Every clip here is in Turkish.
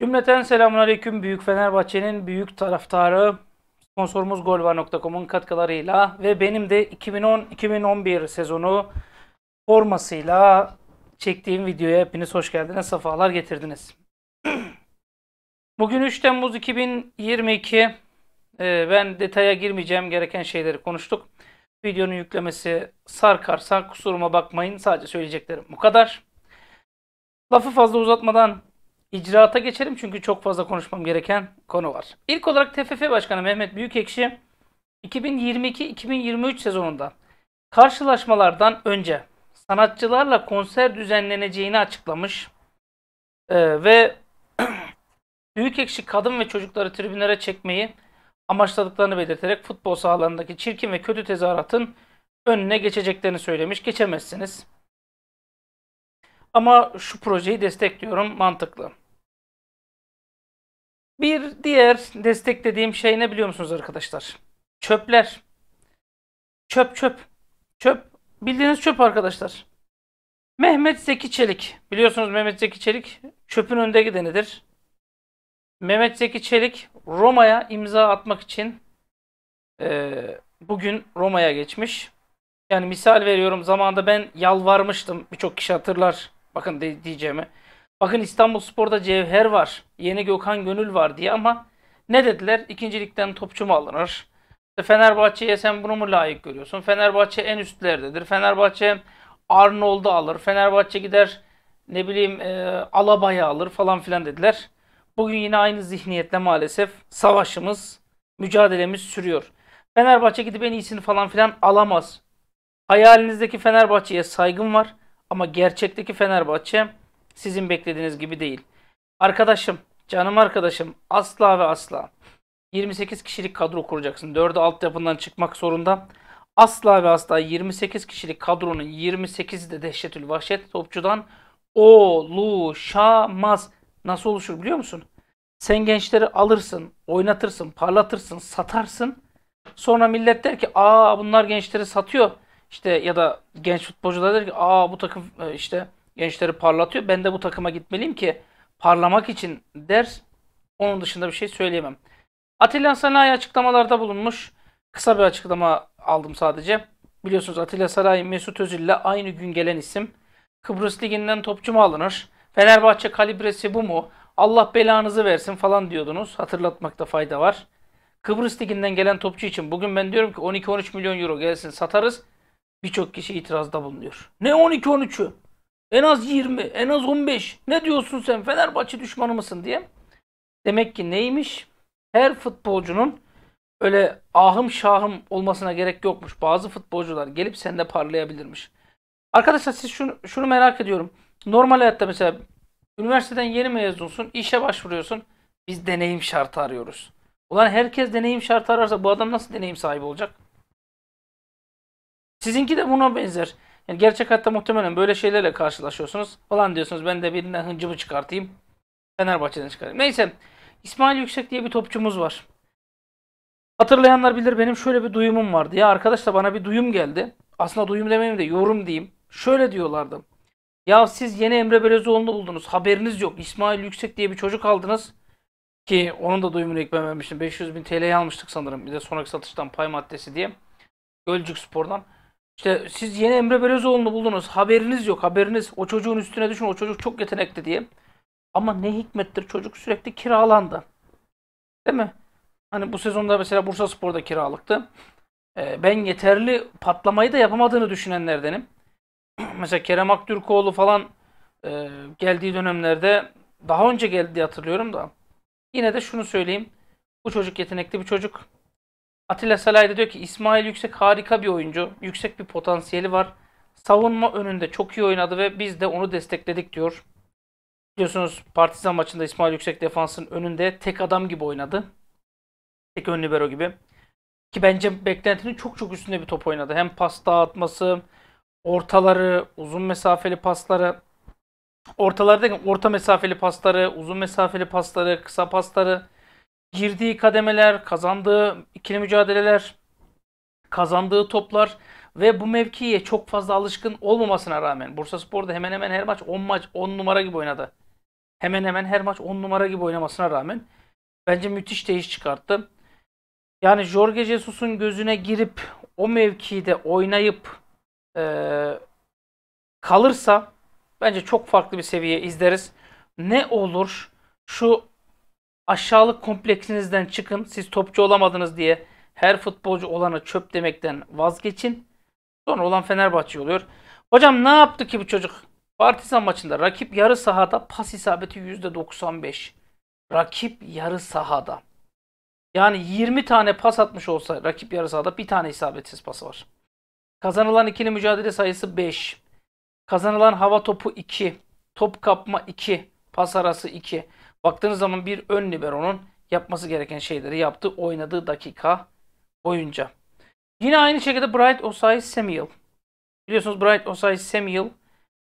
Cümleten selamun aleyküm. Büyük Fenerbahçe'nin büyük taraftarı sponsorumuz golva.com'un katkılarıyla ve benim de 2010-2011 sezonu formasıyla çektiğim videoya hepiniz hoş geldiniz. Safalar getirdiniz. Bugün 3 Temmuz 2022. Ee, ben detaya girmeyeceğim. Gereken şeyleri konuştuk. Videonun yüklemesi sarkarsa kusuruma bakmayın. Sadece söyleyeceklerim bu kadar. Lafı fazla uzatmadan icraata geçelim çünkü çok fazla konuşmam gereken konu var. İlk olarak TFF Başkanı Mehmet Büyükekşi 2022-2023 sezonunda karşılaşmalardan önce sanatçılarla konser düzenleneceğini açıklamış ee, ve Büyükekşi kadın ve çocukları tribünlere çekmeyi amaçladıklarını belirterek futbol sahalarındaki çirkin ve kötü tezahüratın önüne geçeceklerini söylemiş. Geçemezsiniz. Ama şu projeyi destekliyorum mantıklı. Bir diğer desteklediğim şey ne biliyor musunuz arkadaşlar? Çöpler. Çöp çöp. Çöp. Bildiğiniz çöp arkadaşlar. Mehmet Zeki Çelik. Biliyorsunuz Mehmet Zeki Çelik çöpün önde gidenidir. Mehmet Zeki Çelik Roma'ya imza atmak için e, bugün Roma'ya geçmiş. Yani misal veriyorum zamanda ben yalvarmıştım. Birçok kişi hatırlar. Bakın diyeceğimi. Bakın İstanbul Spor'da Cevher var. Yeni Gökhan Gönül var diye ama ne dediler? İkincilikten topçu mu alınır? Fenerbahçe'ye sen bunu mu layık görüyorsun? Fenerbahçe en üstlerdedir. Fenerbahçe Arnold'u alır. Fenerbahçe gider ne bileyim e, Alaba'yı alır falan filan dediler. Bugün yine aynı zihniyetle maalesef savaşımız, mücadelemiz sürüyor. Fenerbahçe gidip en iyisini falan filan alamaz. Hayalinizdeki Fenerbahçe'ye saygım var ama gerçekteki Fenerbahçe sizin beklediğiniz gibi değil. Arkadaşım, canım arkadaşım asla ve asla 28 kişilik kadro kuracaksın. 4'ü altyapından çıkmak zorunda. Asla ve asla 28 kişilik kadronun 28'i de dehşetül vahşet topçudan oluşamaz. Nasıl oluşur biliyor musun? Sen gençleri alırsın, oynatırsın, parlatırsın, satarsın. Sonra millet der ki aa bunlar gençleri satıyor. İşte ya da genç futbolcular der ki aa bu takım e, işte gençleri parlatıyor. Ben de bu takıma gitmeliyim ki parlamak için der. Onun dışında bir şey söyleyemem. Atilla Sanayi açıklamalarda bulunmuş. Kısa bir açıklama aldım sadece. Biliyorsunuz Atilla Saray Mesut Özil ile aynı gün gelen isim. Kıbrıs Ligi'nden topçu mu alınır? Fenerbahçe kalibresi bu mu? Allah belanızı versin falan diyordunuz. Hatırlatmakta fayda var. Kıbrıs Ligi'nden gelen topçu için bugün ben diyorum ki 12-13 milyon euro gelsin satarız. Birçok kişi itirazda bulunuyor. Ne 12-13'ü? En az 20, en az 15. Ne diyorsun sen Fenerbahçe düşmanı mısın diye. Demek ki neymiş? Her futbolcunun öyle ahım şahım olmasına gerek yokmuş. Bazı futbolcular gelip sende parlayabilirmiş. Arkadaşlar siz şunu, şunu merak ediyorum. Normal hayatta mesela üniversiteden yeni mezunsun, işe başvuruyorsun. Biz deneyim şartı arıyoruz. Ulan herkes deneyim şartı ararsa bu adam nasıl deneyim sahibi olacak? Sizinki de buna benzer. Yani gerçek hayatta muhtemelen böyle şeylerle karşılaşıyorsunuz. Olan diyorsunuz ben de birinden hıncımı çıkartayım. Fenerbahçe'den çıkarayım. Neyse İsmail Yüksek diye bir topçumuz var. Hatırlayanlar bilir benim şöyle bir duyumum vardı. Ya arkadaş bana bir duyum geldi. Aslında duyum demeyeyim de yorum diyeyim. Şöyle diyorlardı. Ya siz yeni Emre Belezoğlu'nu buldunuz. Haberiniz yok. İsmail Yüksek diye bir çocuk aldınız. Ki onun da duyumunu eklememiştim. 500 bin TL'ye almıştık sanırım. Bir de sonraki satıştan pay maddesi diye. Gölcük Spor'dan. İşte siz yeni Emre Belözoğlu'nu buldunuz. Haberiniz yok. Haberiniz. O çocuğun üstüne düşün. O çocuk çok yetenekli diye. Ama ne hikmettir çocuk sürekli kiralandı. Değil mi? Hani bu sezonda mesela Bursa Spor'da kiralıktı. Ee, ben yeterli patlamayı da yapamadığını düşünenlerdenim. mesela Kerem Aktürkoğlu falan e, geldiği dönemlerde daha önce geldi hatırlıyorum da. Yine de şunu söyleyeyim. Bu çocuk yetenekli bir çocuk. Atilla Salay da diyor ki İsmail Yüksek harika bir oyuncu. Yüksek bir potansiyeli var. Savunma önünde çok iyi oynadı ve biz de onu destekledik diyor. Biliyorsunuz Partizan maçında İsmail Yüksek defansın önünde tek adam gibi oynadı. Tek ön libero gibi. Ki bence beklentinin çok çok üstünde bir top oynadı. Hem pas dağıtması, ortaları, uzun mesafeli pasları. ortalarda orta mesafeli pasları, uzun mesafeli pasları, kısa pasları girdiği kademeler, kazandığı ikili mücadeleler, kazandığı toplar ve bu mevkiye çok fazla alışkın olmamasına rağmen Bursa Spor'da hemen hemen her maç 10 maç 10 numara gibi oynadı. Hemen hemen her maç 10 numara gibi oynamasına rağmen bence müthiş değiş çıkarttı. Yani Jorge Jesus'un gözüne girip o mevkide oynayıp e, kalırsa bence çok farklı bir seviye izleriz. Ne olur şu Aşağılık kompleksinizden çıkın. Siz topçu olamadınız diye her futbolcu olana çöp demekten vazgeçin. Sonra olan Fenerbahçe oluyor. Hocam ne yaptı ki bu çocuk? Partizan maçında rakip yarı sahada pas isabeti %95. Rakip yarı sahada. Yani 20 tane pas atmış olsa rakip yarı sahada bir tane isabetsiz pası var. Kazanılan ikili mücadele sayısı 5. Kazanılan hava topu 2. Top kapma 2. Pas arası 2. Baktığınız zaman bir ön libero'nun yapması gereken şeyleri yaptı oynadığı dakika boyunca. Yine aynı şekilde Bright Osay Samuel. Biliyorsunuz Bright Osay Samuel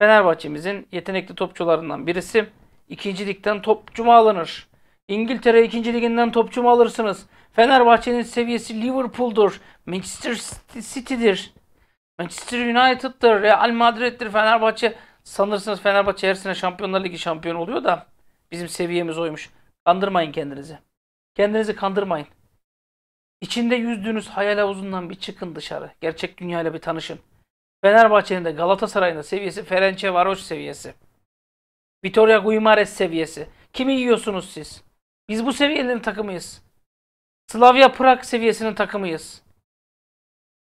Fenerbahçe'mizin yetenekli topçularından birisi. İkinci ligden topçu mu alınır? İngiltere ikinci liginden topçu mu alırsınız? Fenerbahçe'nin seviyesi Liverpool'dur. Manchester City'dir. Manchester United'dır. Real Madrid'dir. Fenerbahçe sanırsınız Fenerbahçe her sene Şampiyonlar Ligi şampiyonu oluyor da Bizim seviyemiz oymuş. Kandırmayın kendinizi. Kendinizi kandırmayın. İçinde yüzdüğünüz hayal havuzundan bir çıkın dışarı. Gerçek dünyayla bir tanışın. Fenerbahçe'nin de Galatasaray'ın da seviyesi Ferençe Varoş seviyesi. Vitoria Guimares seviyesi. Kimi yiyorsunuz siz? Biz bu seviyelerin takımıyız. Slavia Prag seviyesinin takımıyız.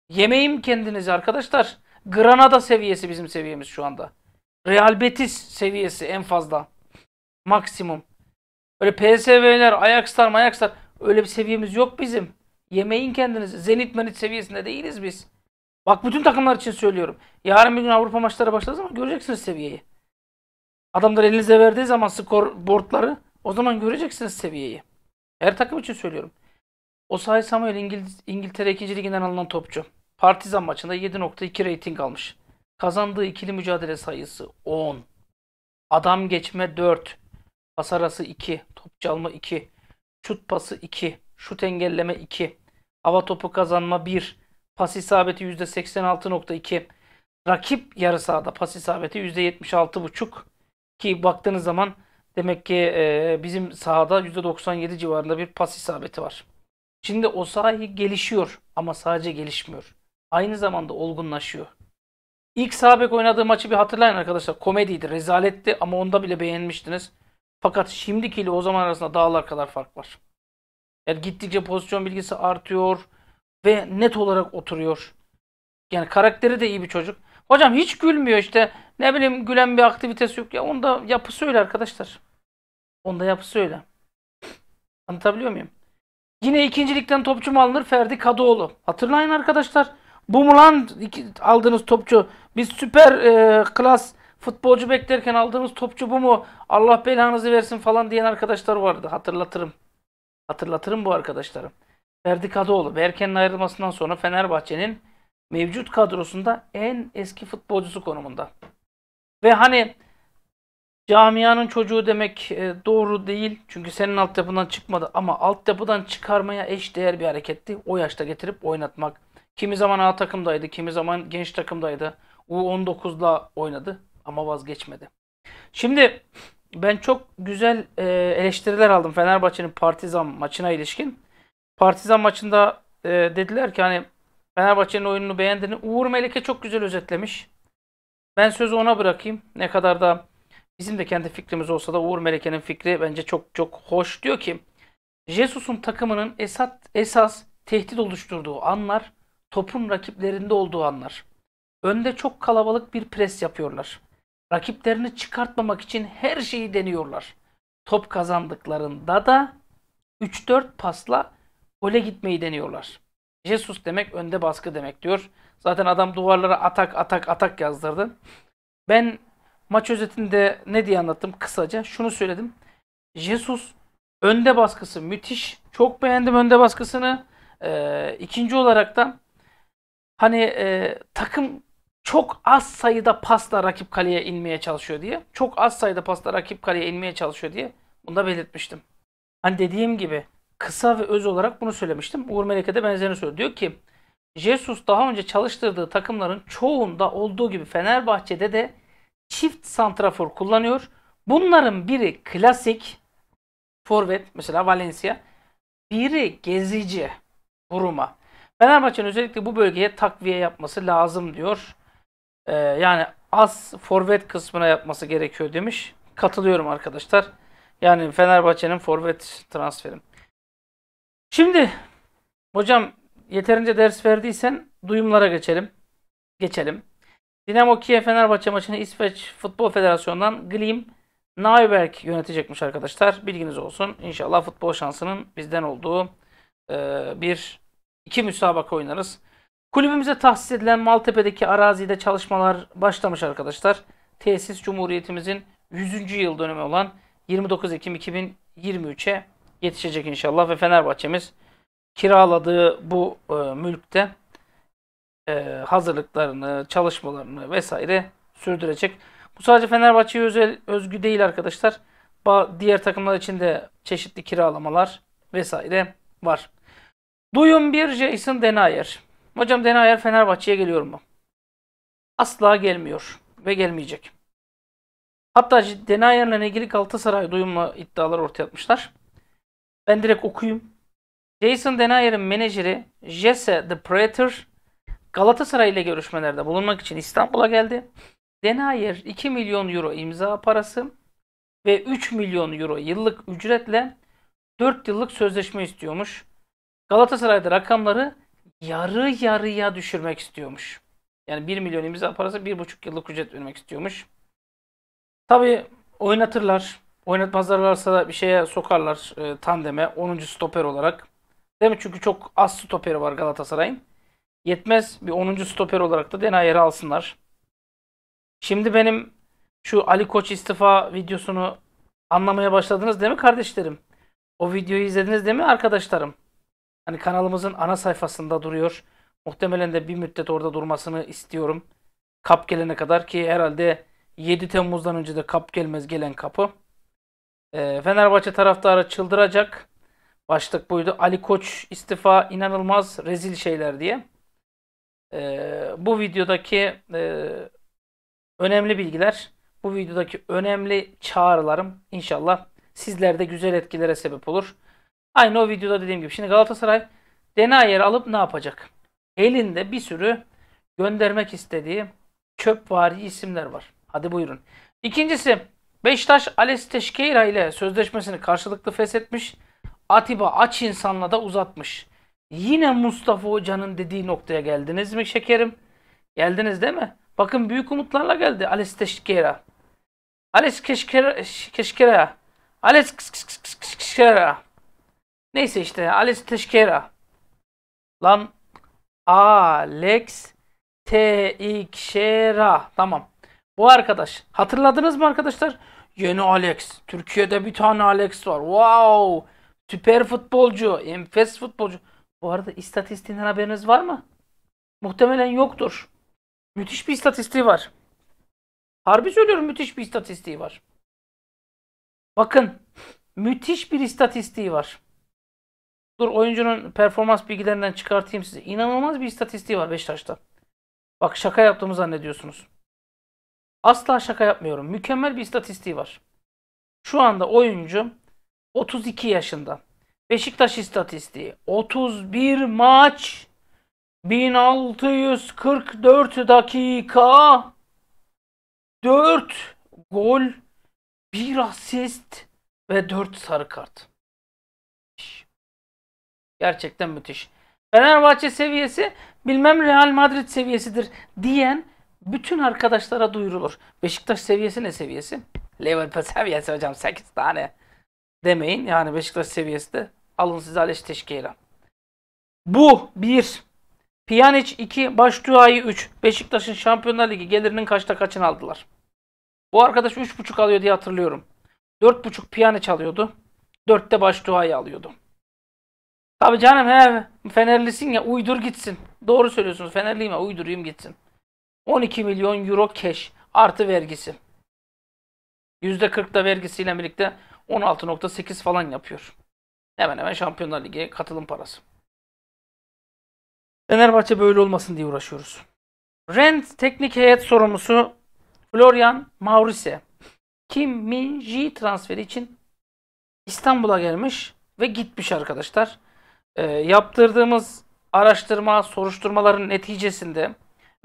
Yemeyim kendinizi arkadaşlar. Granada seviyesi bizim seviyemiz şu anda. Real Betis seviyesi en fazla maksimum. böyle PSV'ler, Ajax'lar, Mayax'lar öyle bir seviyemiz yok bizim. Yemeyin kendinizi. Zenit menit seviyesinde değiliz biz. Bak bütün takımlar için söylüyorum. Yarın bir gün Avrupa maçları başladığı zaman göreceksiniz seviyeyi. Adamlar elinize verdiği zaman skor boardları o zaman göreceksiniz seviyeyi. Her takım için söylüyorum. O sahi Samuel İngil İngiltere 2. liginden alınan topçu. Partizan maçında 7.2 reyting almış. Kazandığı ikili mücadele sayısı 10. Adam geçme 4. Pas arası 2. Top çalma 2. Şut pası 2. Şut engelleme 2. Hava topu kazanma 1. Pas isabeti %86.2. Rakip yarı sahada pas isabeti %76.5. Ki baktığınız zaman demek ki e, bizim sahada %97 civarında bir pas isabeti var. Şimdi o sahi gelişiyor ama sadece gelişmiyor. Aynı zamanda olgunlaşıyor. İlk sabek oynadığı maçı bir hatırlayın arkadaşlar. Komediydi, rezaletti ama onda bile beğenmiştiniz. Fakat şimdiki ile o zaman arasında dağlar kadar fark var. Yani gittikçe pozisyon bilgisi artıyor ve net olarak oturuyor. Yani karakteri de iyi bir çocuk. Hocam hiç gülmüyor işte. Ne bileyim gülen bir aktivitesi yok. Ya onda yapısı öyle arkadaşlar. Onda yapısı öyle. Anlatabiliyor muyum? Yine ikincilikten topçu mu alınır? Ferdi Kadıoğlu. Hatırlayın arkadaşlar. Bu mu lan aldığınız topçu? Biz süper e, klas futbolcu beklerken aldığımız topçu bu mu? Allah belanızı versin falan diyen arkadaşlar vardı. Hatırlatırım. Hatırlatırım bu arkadaşlarım. Ferdi Kadıoğlu Berken'in ayrılmasından sonra Fenerbahçe'nin mevcut kadrosunda en eski futbolcusu konumunda. Ve hani camianın çocuğu demek e, doğru değil. Çünkü senin altyapından çıkmadı ama altyapıdan çıkarmaya eş değer bir hareketti. O yaşta getirip oynatmak. Kimi zaman A takımdaydı, kimi zaman genç takımdaydı. U19'la oynadı ama vazgeçmedi. Şimdi ben çok güzel e, eleştiriler aldım Fenerbahçe'nin Partizan maçına ilişkin. Partizan maçında e, dediler ki hani Fenerbahçe'nin oyununu beğendiğini Uğur Melike çok güzel özetlemiş. Ben sözü ona bırakayım. Ne kadar da bizim de kendi fikrimiz olsa da Uğur Meleke'nin fikri bence çok çok hoş. Diyor ki Jesus'un takımının esat, esas tehdit oluşturduğu anlar topun rakiplerinde olduğu anlar. Önde çok kalabalık bir pres yapıyorlar rakiplerini çıkartmamak için her şeyi deniyorlar. Top kazandıklarında da 3-4 pasla gole gitmeyi deniyorlar. Jesus demek önde baskı demek diyor. Zaten adam duvarlara atak atak atak yazdırdı. Ben maç özetinde ne diye anlattım kısaca? Şunu söyledim. Jesus önde baskısı müthiş. Çok beğendim önde baskısını. Ee, ikinci olarak da hani e, takım çok az sayıda pasla rakip kaleye inmeye çalışıyor diye. Çok az sayıda pasla rakip kaleye inmeye çalışıyor diye. Bunu da belirtmiştim. Hani dediğim gibi kısa ve öz olarak bunu söylemiştim. Uğur Melek'e de benzerini söylüyor. Diyor ki Jesus daha önce çalıştırdığı takımların çoğunda olduğu gibi Fenerbahçe'de de çift santrafor kullanıyor. Bunların biri klasik forvet mesela Valencia. Biri gezici Buruma. Fenerbahçe'nin özellikle bu bölgeye takviye yapması lazım diyor. Ee, yani az forvet kısmına yapması gerekiyor demiş. Katılıyorum arkadaşlar. Yani Fenerbahçe'nin forvet transferim. Şimdi hocam yeterince ders verdiysen duyumlara geçelim. Geçelim. Dinamo Kiev Fenerbahçe maçını İsveç Futbol Federasyonu'ndan Glim Neuberg yönetecekmiş arkadaşlar. Bilginiz olsun. İnşallah futbol şansının bizden olduğu e, bir iki müsabaka oynarız. Kulübümüze tahsis edilen Maltepe'deki arazide çalışmalar başlamış arkadaşlar. Tesis Cumhuriyetimizin 100. yıl dönümü olan 29 Ekim 2023'e yetişecek inşallah ve Fenerbahçe'miz kiraladığı bu e, mülkte e, hazırlıklarını, çalışmalarını vesaire sürdürecek. Bu sadece Fenerbahçe'ye özel özgü değil arkadaşlar. Ba diğer takımlar için de çeşitli kiralamalar vesaire var. Duyun bir Jason Denayer. Hocam Denayer Fenerbahçe'ye geliyor mu? Asla gelmiyor ve gelmeyecek. Hatta Denayer'le ilgili Galatasaray duyumla iddialar ortaya atmışlar. Ben direkt okuyayım. Jason Denayer'in menajeri Jesse The Predator Galatasaray ile görüşmelerde bulunmak için İstanbul'a geldi. Denayer 2 milyon euro imza parası ve 3 milyon euro yıllık ücretle 4 yıllık sözleşme istiyormuş. Galatasaray'da rakamları yarı yarıya düşürmek istiyormuş. Yani 1 milyon imza parası 1,5 yıllık ücret vermek istiyormuş. Tabi oynatırlar. oynatmazlarlarsa da bir şeye sokarlar e, tandeme 10. stoper olarak. Değil mi? Çünkü çok az stoperi var Galatasaray'ın. Yetmez bir 10. stoper olarak da Denayer'i alsınlar. Şimdi benim şu Ali Koç istifa videosunu anlamaya başladınız değil mi kardeşlerim? O videoyu izlediniz değil mi arkadaşlarım? Hani kanalımızın ana sayfasında duruyor. Muhtemelen de bir müddet orada durmasını istiyorum. Kap gelene kadar ki herhalde 7 Temmuz'dan önce de kap gelmez gelen kapı. E, Fenerbahçe taraftarı çıldıracak. Başlık buydu. Ali Koç istifa inanılmaz rezil şeyler diye. E, bu videodaki e, önemli bilgiler, bu videodaki önemli çağrılarım inşallah sizlerde güzel etkilere sebep olur. Aynı o videoda dediğim gibi. Şimdi Galatasaray Denayer alıp ne yapacak? Elinde bir sürü göndermek istediği çöpvari isimler var. Hadi buyurun. İkincisi Beşiktaş Ales Teşkeira ile sözleşmesini karşılıklı feshetmiş. Atiba aç insanla da uzatmış. Yine Mustafa Hoca'nın dediği noktaya geldiniz mi şekerim? Geldiniz değil mi? Bakın büyük umutlarla geldi Ales Teşkeira. Ales Keşkera Ales Keşkera Neyse işte Alex Teixeira. Lan Alex Teixeira. Tamam. Bu arkadaş. Hatırladınız mı arkadaşlar? Yeni Alex. Türkiye'de bir tane Alex var. Wow. Süper futbolcu. Enfes futbolcu. Bu arada istatistiğinden haberiniz var mı? Muhtemelen yoktur. Müthiş bir istatistiği var. Harbi söylüyorum müthiş bir istatistiği var. Bakın müthiş bir istatistiği var. Dur oyuncunun performans bilgilerinden çıkartayım size. İnanılmaz bir istatistiği var Beşiktaş'ta. Bak şaka yaptığımı zannediyorsunuz. Asla şaka yapmıyorum. Mükemmel bir istatistiği var. Şu anda oyuncu 32 yaşında. Beşiktaş istatistiği 31 maç 1644 dakika 4 gol 1 asist ve 4 sarı kart. Gerçekten müthiş. Fenerbahçe seviyesi bilmem Real Madrid seviyesidir diyen bütün arkadaşlara duyurulur. Beşiktaş seviyesi ne seviyesi? Liverpool seviyesi hocam 8 tane demeyin. Yani Beşiktaş seviyesi de alın size Aleş Teşkila. Bu 1. Pjanic 2. Başduayı 3. Beşiktaş'ın Şampiyonlar Ligi gelirinin kaçta kaçını aldılar? Bu arkadaş 3.5 alıyor diye hatırlıyorum. 4.5 Pjanic alıyordu. 4'te Başduayı alıyordu. Tabi canım he. Fenerlisin ya uydur gitsin. Doğru söylüyorsunuz. Fenerliyim ya uydurayım gitsin. 12 milyon euro cash artı vergisi. %40 da vergisiyle birlikte 16.8 falan yapıyor. Hemen hemen Şampiyonlar Ligi'ye katılım parası. Fenerbahçe böyle olmasın diye uğraşıyoruz. Rent teknik heyet sorumlusu Florian Maurice Kim Min Ji transferi için İstanbul'a gelmiş ve gitmiş arkadaşlar. E, yaptırdığımız araştırma, soruşturmaların neticesinde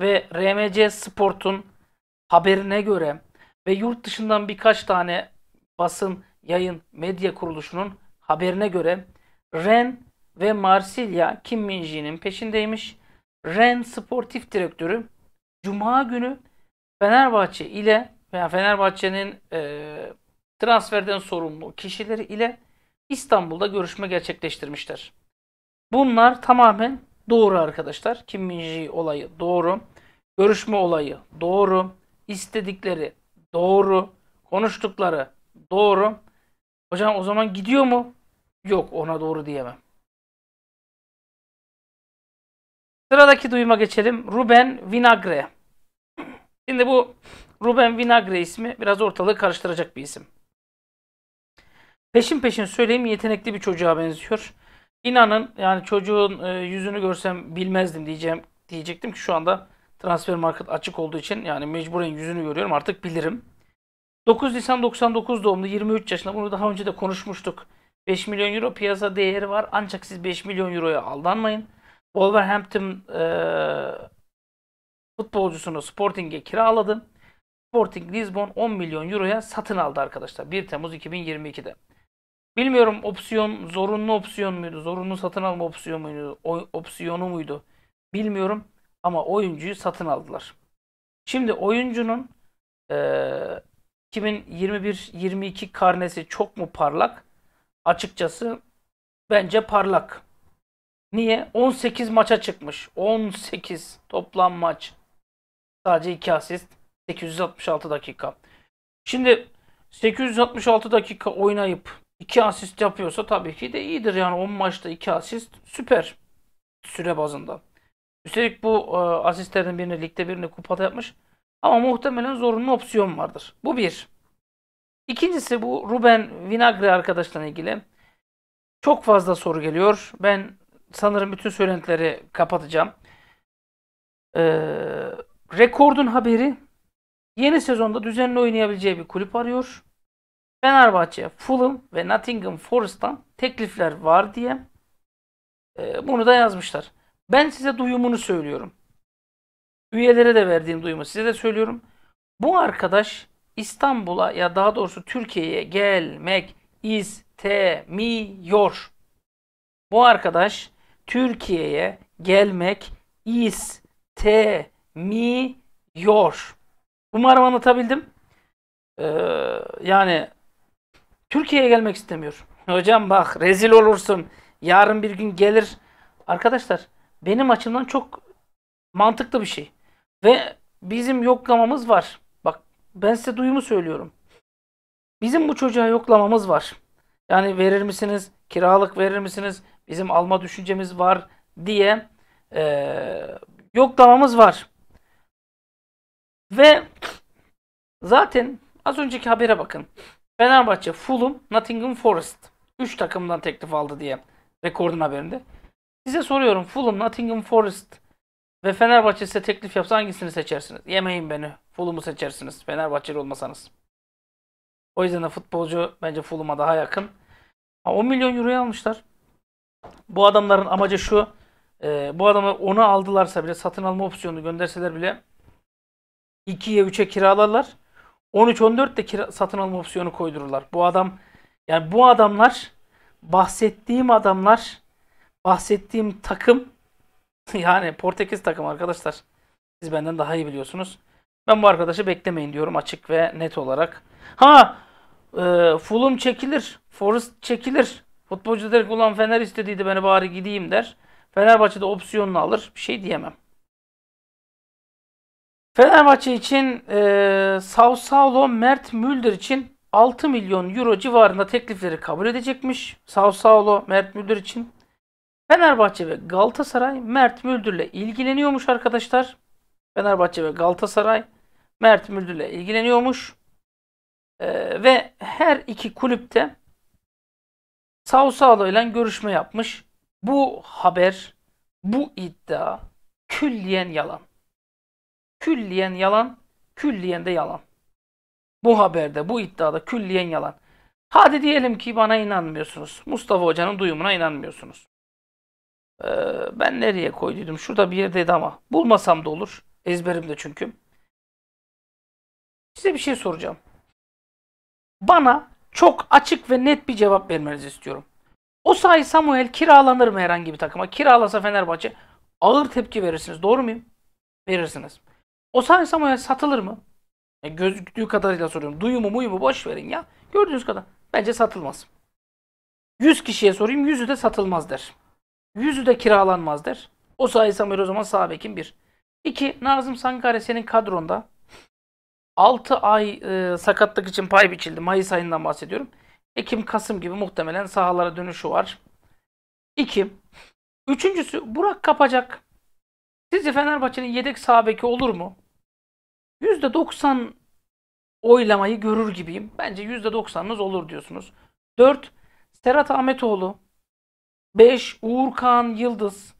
ve RMC Sport'un haberine göre ve yurt dışından birkaç tane basın, yayın, medya kuruluşunun haberine göre Ren ve Marsilya Kim Minji'nin peşindeymiş. Ren sportif direktörü Cuma günü Fenerbahçe ile veya Fenerbahçe'nin e, transferden sorumlu kişileri ile İstanbul'da görüşme gerçekleştirmişler. Bunlar tamamen doğru arkadaşlar. Kim Minji olayı doğru. Görüşme olayı doğru. İstedikleri doğru. Konuştukları doğru. Hocam o zaman gidiyor mu? Yok ona doğru diyemem. Sıradaki duyuma geçelim. Ruben Vinagre. Şimdi bu Ruben Vinagre ismi biraz ortalığı karıştıracak bir isim. Peşin peşin söyleyeyim yetenekli bir çocuğa benziyor. İnanın yani çocuğun e, yüzünü görsem bilmezdim diyeceğim diyecektim ki şu anda transfer market açık olduğu için yani mecburen yüzünü görüyorum artık bilirim. 9 Nisan 99 doğumlu 23 yaşında bunu daha önce de konuşmuştuk. 5 milyon euro piyasa değeri var ancak siz 5 milyon euroya aldanmayın. Wolverhampton e, futbolcusunu Sporting'e kiraladı. Sporting Lisbon 10 milyon euroya satın aldı arkadaşlar 1 Temmuz 2022'de. Bilmiyorum opsiyon zorunlu opsiyon muydu? Zorunlu satın alma opsiyon muydu? O, opsiyonu muydu? Bilmiyorum ama oyuncuyu satın aldılar. Şimdi oyuncunun e, 2021-22 karnesi çok mu parlak? Açıkçası bence parlak. Niye? 18 maça çıkmış. 18 toplam maç. Sadece 2 asist. 866 dakika. Şimdi 866 dakika oynayıp 2 asist yapıyorsa tabii ki de iyidir. Yani 10 maçta 2 asist süper süre bazında. Üstelik bu e, asistlerden birini ligde birini kupada yapmış. Ama muhtemelen zorunlu opsiyon vardır. Bu bir. İkincisi bu Ruben Vinagre arkadaşla ilgili. Çok fazla soru geliyor. Ben sanırım bütün söylentileri kapatacağım. Ee, rekordun haberi yeni sezonda düzenli oynayabileceği bir kulüp arıyor. Fenerbahçe'ye Fulham ve Nottingham Forest'tan teklifler var diye e, bunu da yazmışlar. Ben size duyumunu söylüyorum. Üyelere de verdiğim duyumu size de söylüyorum. Bu arkadaş İstanbul'a ya daha doğrusu Türkiye'ye gelmek istemiyor. Bu arkadaş Türkiye'ye gelmek istemiyor. Umarım anlatabildim. Ee, yani Türkiye'ye gelmek istemiyor. Hocam bak rezil olursun. Yarın bir gün gelir. Arkadaşlar benim açımdan çok mantıklı bir şey. Ve bizim yoklamamız var. Bak ben size duyumu söylüyorum. Bizim bu çocuğa yoklamamız var. Yani verir misiniz? Kiralık verir misiniz? Bizim alma düşüncemiz var diye e, yoklamamız var. Ve zaten az önceki habere bakın. Fenerbahçe, Fulham, Nottingham Forest. 3 takımdan teklif aldı diye rekorun haberinde. Size soruyorum Fulham, Nottingham Forest ve Fenerbahçe size teklif yapsa hangisini seçersiniz? Yemeyin beni. Fulham'ı seçersiniz. Fenerbahçeli olmasanız. O yüzden de futbolcu bence Fulham'a daha yakın. 10 milyon euroya almışlar. Bu adamların amacı şu. E, bu adamlar onu aldılarsa bile satın alma opsiyonu gönderseler bile 2'ye 3'e kiralarlar. 13-14 de kira, satın alma opsiyonu koydururlar. Bu adam yani bu adamlar bahsettiğim adamlar bahsettiğim takım yani Portekiz takım arkadaşlar. Siz benden daha iyi biliyorsunuz. Ben bu arkadaşı beklemeyin diyorum açık ve net olarak. Ha e, Fulham çekilir. Forest çekilir. Futbolcu der ki ulan Fener istediydi beni bari gideyim der. Fenerbahçe de opsiyonunu alır. Bir şey diyemem. Fenerbahçe için e, Sao Saulo Mert Müldür için 6 milyon euro civarında teklifleri kabul edecekmiş. Sao Saulo Mert Müldür için. Fenerbahçe ve Galatasaray Mert Müldür'le ilgileniyormuş arkadaşlar. Fenerbahçe ve Galatasaray Mert Müldür'le ilgileniyormuş. Ee, ve her iki kulüpte Sao Saulo ile görüşme yapmış. Bu haber, bu iddia külliyen yalan külliyen yalan, külliyen de yalan. Bu haberde, bu iddiada külliyen yalan. Hadi diyelim ki bana inanmıyorsunuz. Mustafa Hoca'nın duyumuna inanmıyorsunuz. Ee, ben nereye koyduydum? Şurada bir yerdeydi ama. Bulmasam da olur. Ezberimde çünkü. Size bir şey soracağım. Bana çok açık ve net bir cevap vermenizi istiyorum. O sayı Samuel kiralanır mı herhangi bir takıma? Kiralasa Fenerbahçe ağır tepki verirsiniz. Doğru muyum? Verirsiniz. O Osay Samuel satılır mı? E, gözüktüğü kadarıyla soruyorum. Duyumu muyumu boş verin ya. Gördüğünüz kadar. Bence satılmaz. 100 kişiye sorayım. Yüzü de satılmaz der. Yüzü de kiralanmaz der. Osay Samuel o zaman sağ bekin 1. 2. Nazım Sankare senin kadronda. 6 ay e, sakatlık için pay biçildi. Mayıs ayından bahsediyorum. Ekim, Kasım gibi muhtemelen sahalara dönüşü var. 2. Üçüncüsü Burak Kapacak. Sizce Fenerbahçe'nin yedek sağ olur mu? %90 oylamayı görür gibiyim. Bence %90'ınız olur diyorsunuz. 4. Serhat Ahmetoğlu 5. Uğur Kağan Yıldız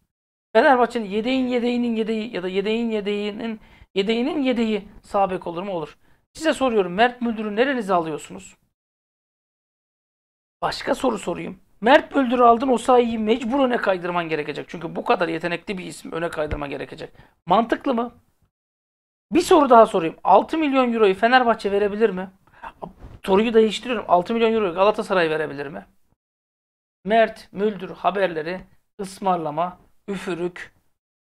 Fenerbahçe'nin yedeğin yedeğinin yedeği ya da yedeğin yedeğinin yedeğinin yedeği sağ olur mu? Olur. Size soruyorum Mert Müldür'ü nerenize alıyorsunuz? Başka soru sorayım. Mert Böldür'ü aldın Osayi'yi mecbur öne kaydırman gerekecek. Çünkü bu kadar yetenekli bir isim öne kaydırma gerekecek. Mantıklı mı? Bir soru daha sorayım. 6 milyon euroyu Fenerbahçe verebilir mi? Soruyu değiştiriyorum. 6 milyon euroyu Galatasaray verebilir mi? Mert, Müldür haberleri ısmarlama, üfürük,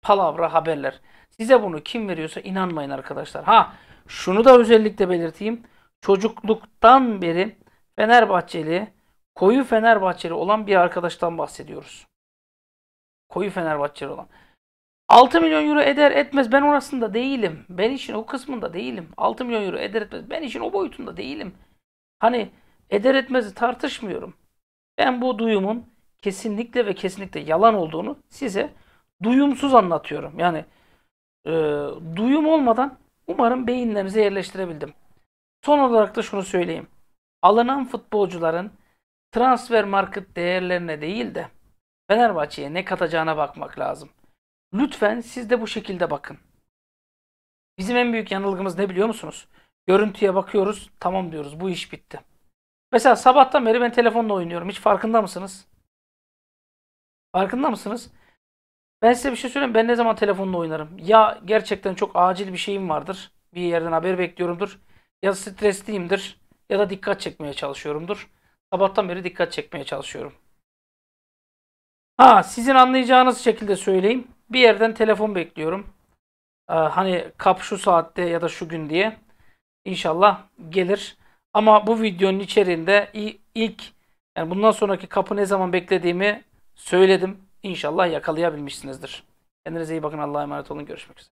palavra haberler. Size bunu kim veriyorsa inanmayın arkadaşlar. Ha şunu da özellikle belirteyim. Çocukluktan beri Fenerbahçeli koyu Fenerbahçeli olan bir arkadaştan bahsediyoruz. Koyu Fenerbahçeli olan. 6 milyon euro eder etmez ben orasında değilim. Ben için o kısmında değilim. 6 milyon euro eder etmez ben için o boyutunda değilim. Hani eder etmezi tartışmıyorum. Ben bu duyumun kesinlikle ve kesinlikle yalan olduğunu size duyumsuz anlatıyorum. Yani e, duyum olmadan umarım beyinlerinize yerleştirebildim. Son olarak da şunu söyleyeyim. Alınan futbolcuların transfer market değerlerine değil de Fenerbahçe'ye ne katacağına bakmak lazım. Lütfen siz de bu şekilde bakın. Bizim en büyük yanılgımız ne biliyor musunuz? Görüntüye bakıyoruz, tamam diyoruz bu iş bitti. Mesela sabahtan beri ben telefonla oynuyorum. Hiç farkında mısınız? Farkında mısınız? Ben size bir şey söyleyeyim. Ben ne zaman telefonla oynarım? Ya gerçekten çok acil bir şeyim vardır. Bir yerden haber bekliyorumdur. Ya stresliyimdir. Ya da dikkat çekmeye çalışıyorumdur sabahtan beri dikkat çekmeye çalışıyorum. Ha sizin anlayacağınız şekilde söyleyeyim. Bir yerden telefon bekliyorum. Ee, hani kap şu saatte ya da şu gün diye. İnşallah gelir. Ama bu videonun içerisinde ilk yani bundan sonraki kapı ne zaman beklediğimi söyledim. İnşallah yakalayabilmişsinizdir. Kendinize iyi bakın. Allah'a emanet olun. Görüşmek üzere.